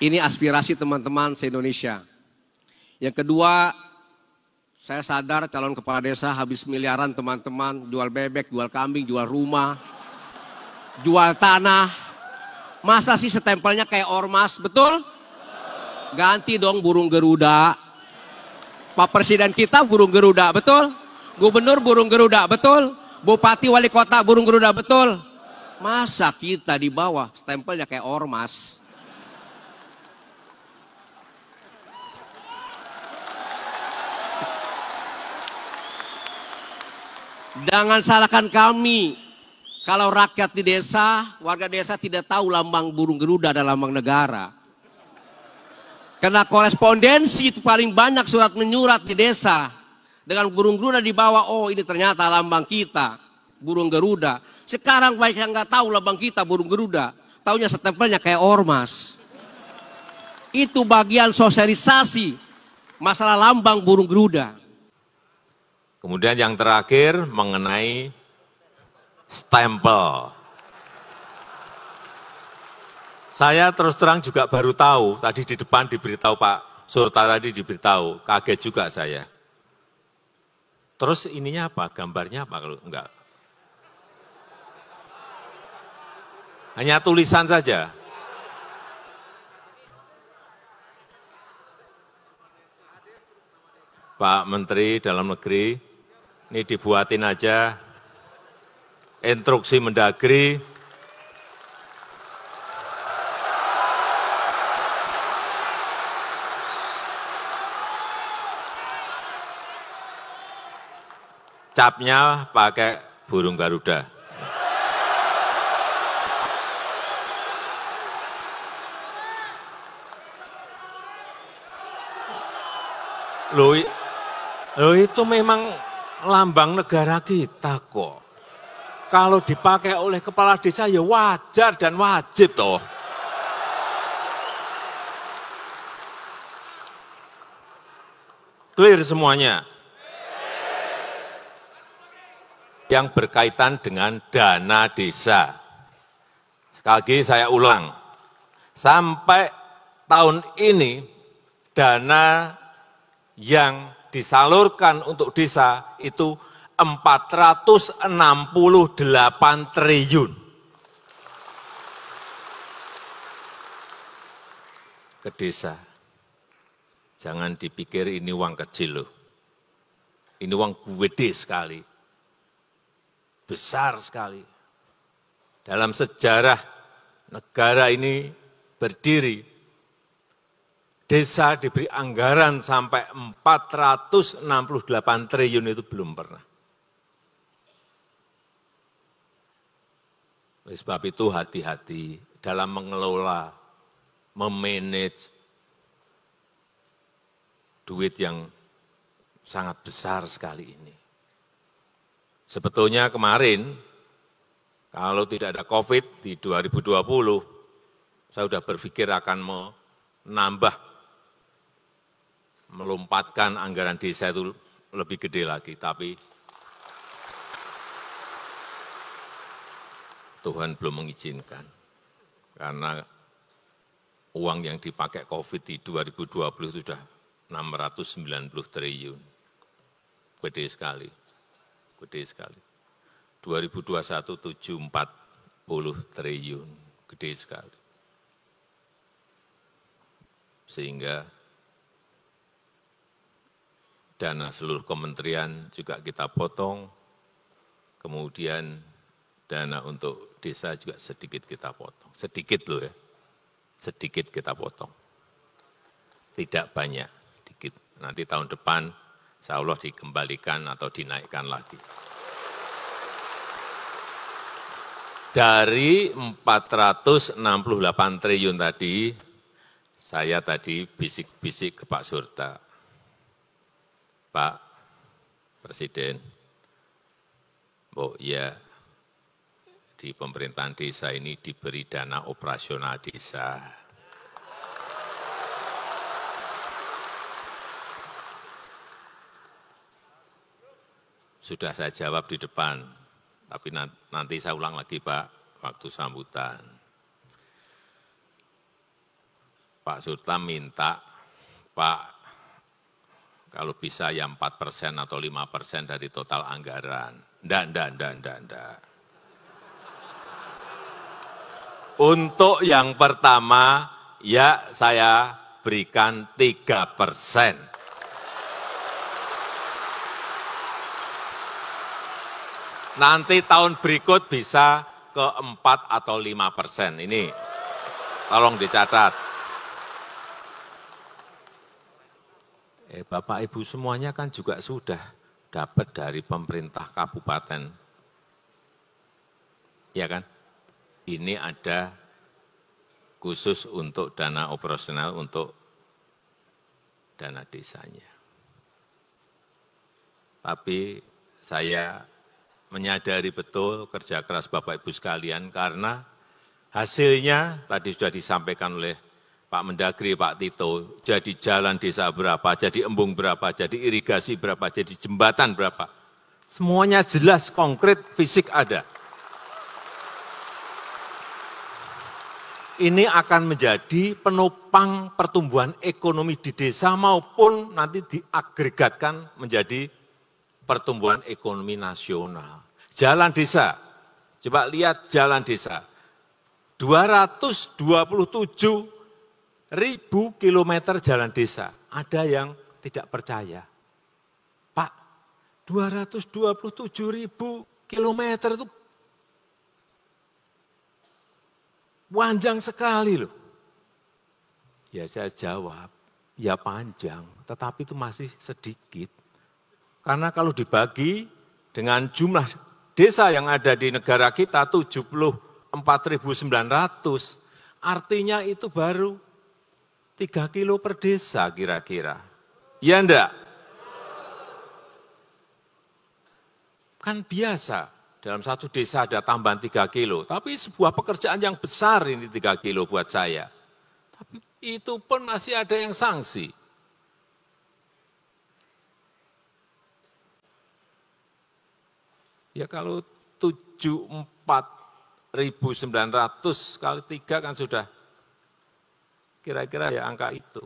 Ini aspirasi teman-teman se-Indonesia. Yang kedua, saya sadar calon kepala desa habis miliaran teman-teman jual bebek, jual kambing, jual rumah, jual tanah. Masa sih setempelnya kayak ormas, betul? Ganti dong burung geruda. Pak Presiden kita burung geruda, betul? Gubernur burung geruda, betul? Bupati wali kota burung geruda, betul? Masa kita di bawah stempelnya kayak ormas? Jangan salahkan kami kalau rakyat di desa, warga desa tidak tahu lambang burung geruda dan lambang negara. Karena korespondensi itu paling banyak surat menyurat di desa. Dengan burung geruda bawah. oh ini ternyata lambang kita, burung geruda. Sekarang banyak yang nggak tahu lambang kita burung geruda. Taunya setempelnya kayak ormas. Itu bagian sosialisasi masalah lambang burung geruda. Kemudian yang terakhir mengenai stempel. Saya terus terang juga baru tahu, tadi di depan diberitahu Pak Surta tadi diberitahu, kaget juga saya. Terus ininya apa? Gambarnya apa kalau enggak? Hanya tulisan saja. Pak Menteri Dalam Negeri, ini dibuatin aja, instruksi mendagri, capnya pakai burung Garuda. Loh, loh itu memang lambang negara kita kok. Kalau dipakai oleh kepala desa ya wajar dan wajib toh. Clear semuanya. Yang berkaitan dengan dana desa. Sekali lagi saya ulang. Sampai tahun ini dana yang disalurkan untuk desa itu 468 triliun. Ke desa. Jangan dipikir ini uang kecil loh. Ini uang gede sekali. Besar sekali. Dalam sejarah negara ini berdiri, desa diberi anggaran sampai 468 triliun itu belum pernah. Oleh sebab itu hati-hati dalam mengelola, memanage duit yang sangat besar sekali ini. Sebetulnya kemarin, kalau tidak ada COVID di 2020, saya sudah berpikir akan menambah melompatkan anggaran desa itu lebih gede lagi, tapi Tuhan belum mengizinkan. Karena uang yang dipakai COVID di 2020 itu sudah 690 triliun. Gede sekali, gede sekali. 2021 740 triliun, gede sekali. Sehingga dana seluruh kementerian juga kita potong kemudian dana untuk desa juga sedikit kita potong. Sedikit loh ya, sedikit kita potong. Tidak banyak, sedikit. Nanti tahun depan insya Allah dikembalikan atau dinaikkan lagi. Dari 468 triliun tadi, saya tadi bisik-bisik ke Pak Surta, pak presiden mbok ya di pemerintahan desa ini diberi dana operasional desa. Sudah saya jawab di depan, tapi nanti saya ulang lagi Pak, waktu sambutan. Pak Sultan minta, Pak kalau bisa ya empat persen atau lima persen dari total anggaran. Enggak, enggak, enggak, enggak, enggak. Untuk yang pertama, ya saya berikan tiga persen. Nanti tahun berikut bisa ke empat atau lima persen. Ini tolong dicatat. Eh, bapak ibu semuanya kan juga sudah dapat dari pemerintah kabupaten. Ya kan? Ini ada khusus untuk dana operasional untuk dana desanya. Tapi saya menyadari betul kerja keras Bapak Ibu sekalian karena hasilnya tadi sudah disampaikan oleh Pak Mendagri, Pak Tito, jadi jalan desa berapa, jadi embung berapa, jadi irigasi berapa, jadi jembatan berapa. Semuanya jelas, konkret, fisik ada. Ini akan menjadi penopang pertumbuhan ekonomi di desa maupun nanti diagregatkan menjadi pertumbuhan ekonomi nasional. Jalan desa, coba lihat jalan desa. 227 ribu kilometer jalan desa. Ada yang tidak percaya. Pak, 227 ribu kilometer itu panjang sekali loh. Ya saya jawab, ya panjang, tetapi itu masih sedikit. Karena kalau dibagi dengan jumlah desa yang ada di negara kita 74.900, artinya itu baru 3 kilo per desa kira-kira. Ya enggak? Kan biasa, dalam satu desa ada tambahan 3 kilo. Tapi sebuah pekerjaan yang besar ini 3 kilo buat saya. Tapi itu pun masih ada yang sanksi. Ya kalau 74.900 kali 3 kan sudah kira-kira ya angka itu.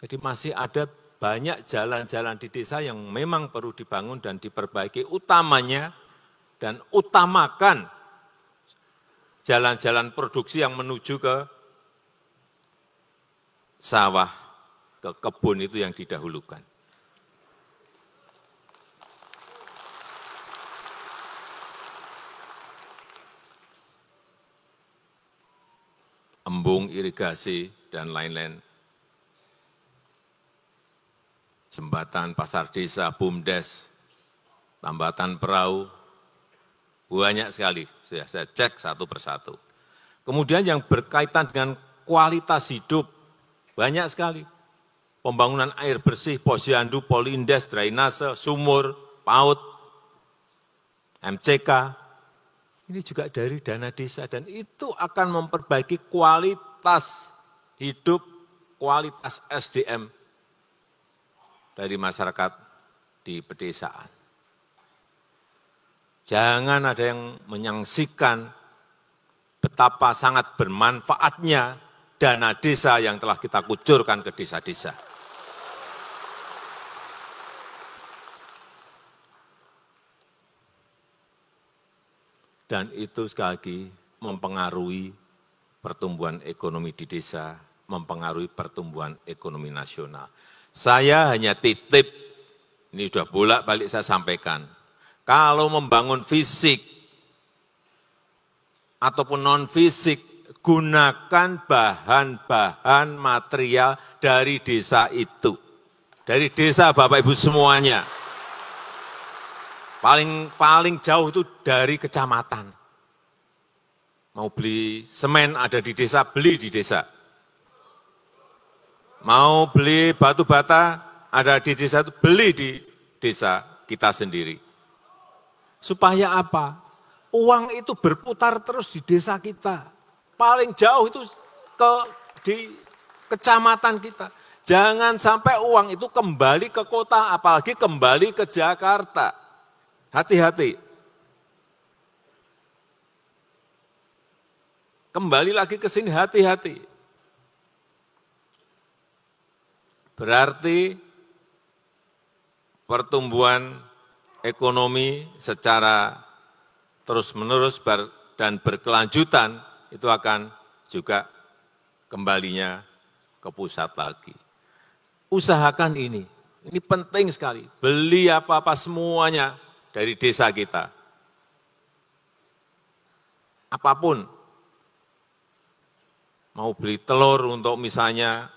Jadi masih ada banyak jalan-jalan di desa yang memang perlu dibangun dan diperbaiki, utamanya dan utamakan jalan-jalan produksi yang menuju ke sawah, ke kebun itu yang didahulukan. embung irigasi dan lain lain jembatan pasar desa bumdes tambatan perahu banyak sekali saya, saya cek satu persatu kemudian yang berkaitan dengan kualitas hidup banyak sekali pembangunan air bersih posyandu polindes drainase sumur paut MCK ini juga dari dana desa dan itu akan memperbaiki kualitas hidup, kualitas SDM dari masyarakat di pedesaan. Jangan ada yang menyaksikan betapa sangat bermanfaatnya dana desa yang telah kita kucurkan ke desa-desa. dan itu sekali lagi mempengaruhi pertumbuhan ekonomi di desa, mempengaruhi pertumbuhan ekonomi nasional. Saya hanya titip, ini sudah bolak-balik saya sampaikan, kalau membangun fisik ataupun non-fisik, gunakan bahan-bahan material dari desa itu. Dari desa Bapak-Ibu semuanya. Paling paling jauh itu dari kecamatan. Mau beli semen ada di desa, beli di desa. Mau beli batu bata ada di desa, beli di desa kita sendiri. Supaya apa? Uang itu berputar terus di desa kita. Paling jauh itu ke di kecamatan kita. Jangan sampai uang itu kembali ke kota, apalagi kembali ke Jakarta. Hati-hati. Kembali lagi ke sini, hati-hati. Berarti pertumbuhan ekonomi secara terus-menerus dan berkelanjutan itu akan juga kembalinya ke pusat lagi. Usahakan ini, ini penting sekali. Beli apa-apa semuanya dari desa kita. Apapun, mau beli telur untuk misalnya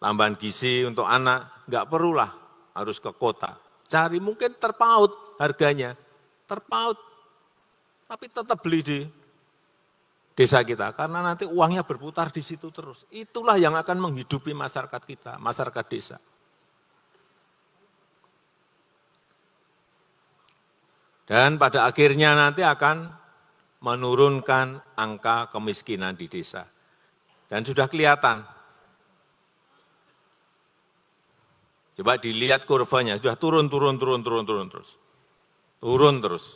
tambahan gizi untuk anak, enggak perlulah harus ke kota. Cari mungkin terpaut harganya, terpaut, tapi tetap beli di desa kita, karena nanti uangnya berputar di situ terus. Itulah yang akan menghidupi masyarakat kita, masyarakat desa. dan pada akhirnya nanti akan menurunkan angka kemiskinan di desa. Dan sudah kelihatan. Coba dilihat kurvanya, sudah turun, turun, turun, turun, turun terus. Turun terus.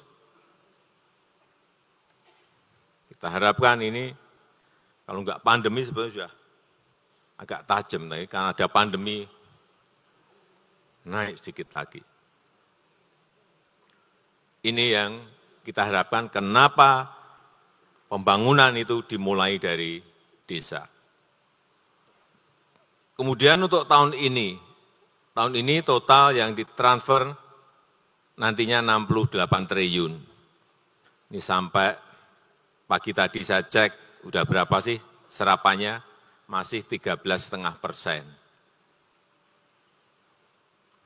Kita harapkan ini, kalau enggak pandemi sebetulnya sudah agak tajam, tapi karena ada pandemi, naik sedikit lagi ini yang kita harapkan kenapa pembangunan itu dimulai dari desa. Kemudian untuk tahun ini, tahun ini total yang ditransfer nantinya 68 triliun. Ini sampai pagi tadi saya cek, udah berapa sih serapannya? Masih 13,5 persen.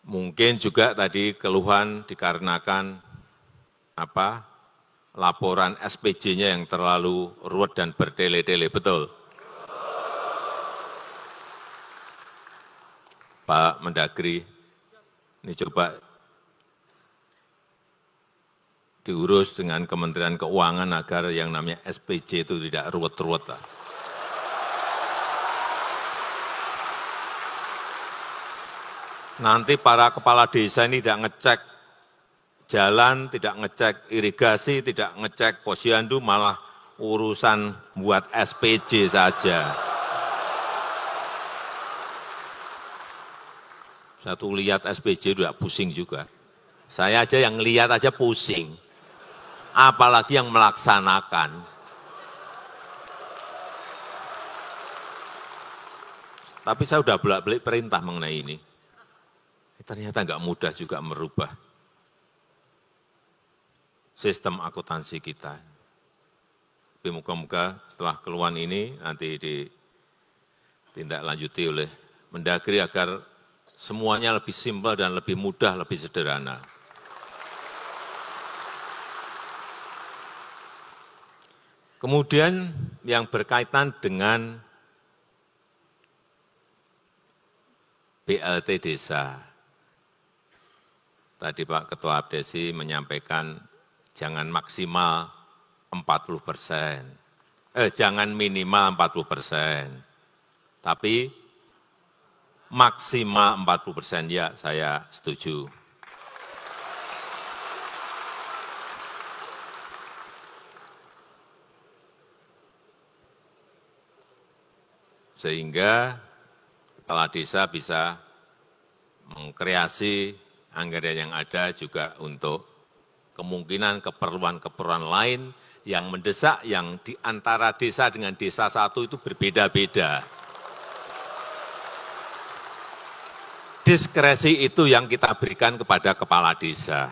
Mungkin juga tadi keluhan dikarenakan apa laporan spj nya yang terlalu ruwet dan bertele tele betul pak mendagri ini coba diurus dengan Kementerian Keuangan agar yang namanya SPJ itu tidak ruwet-ruwet lah. Nanti para kepala desa ini tidak ngecek jalan, tidak ngecek irigasi, tidak ngecek posyandu, malah urusan buat SPJ saja. Satu lihat SPJ udah pusing juga. Saya aja yang lihat aja pusing. Apalagi yang melaksanakan. Tapi saya sudah belak belik perintah mengenai ini. Ternyata nggak mudah juga merubah sistem akuntansi kita. Tapi muka-muka setelah keluhan ini nanti ditindaklanjuti oleh Mendagri agar semuanya lebih simpel dan lebih mudah, lebih sederhana. Kemudian yang berkaitan dengan BLT desa. Tadi Pak Ketua Abdesi menyampaikan jangan maksimal 40 persen, eh, jangan minimal 40 persen, tapi maksimal 40 persen, ya saya setuju. Sehingga kepala desa bisa mengkreasi anggaran yang ada juga untuk kemungkinan keperluan-keperluan lain yang mendesak yang di antara desa dengan desa satu itu berbeda-beda. Diskresi itu yang kita berikan kepada kepala desa.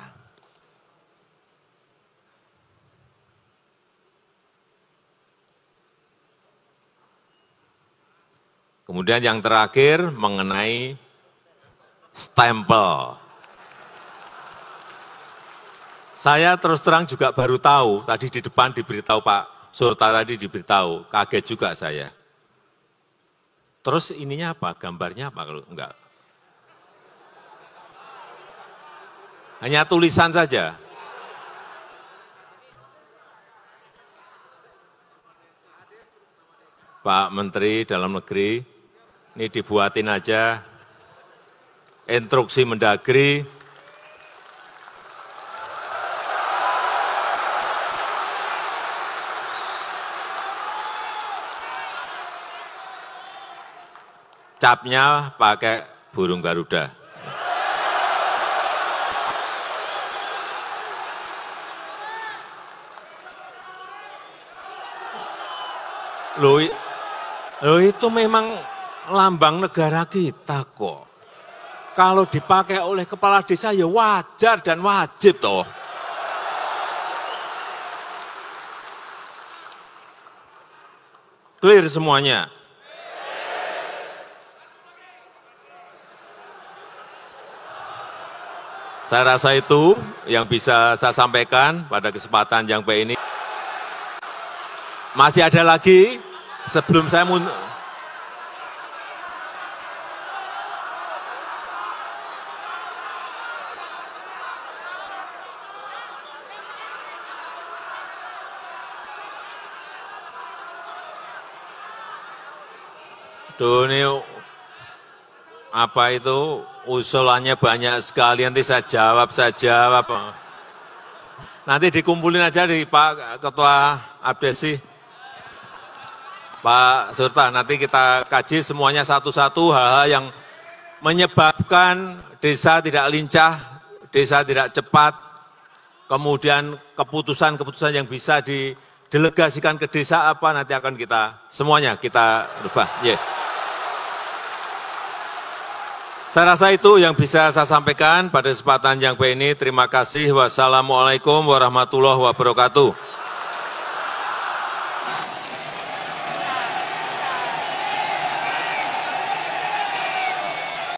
Kemudian yang terakhir mengenai stempel saya terus terang juga baru tahu, tadi di depan diberitahu Pak Surta tadi diberitahu, kaget juga saya. Terus ininya apa? Gambarnya apa kalau enggak? Hanya tulisan saja. Pak Menteri Dalam Negeri, ini dibuatin aja instruksi mendagri, capnya pakai burung Garuda. Loh, loh itu memang lambang negara kita kok. Kalau dipakai oleh kepala desa ya wajar dan wajib toh. Clear semuanya. Saya rasa itu yang bisa saya sampaikan pada kesempatan yang baik ini. Masih ada lagi sebelum saya mun Dunia apa itu usulannya banyak sekali, nanti saya jawab, saya jawab. Nanti dikumpulin aja di Pak Ketua Abdesi. Pak Surta, nanti kita kaji semuanya satu-satu hal-hal yang menyebabkan desa tidak lincah, desa tidak cepat, kemudian keputusan-keputusan yang bisa didelegasikan ke desa apa nanti akan kita semuanya kita rubah. Yeah. Saya rasa itu yang bisa saya sampaikan pada kesempatan yang baik ini. Terima kasih. Wassalamualaikum warahmatullahi wabarakatuh.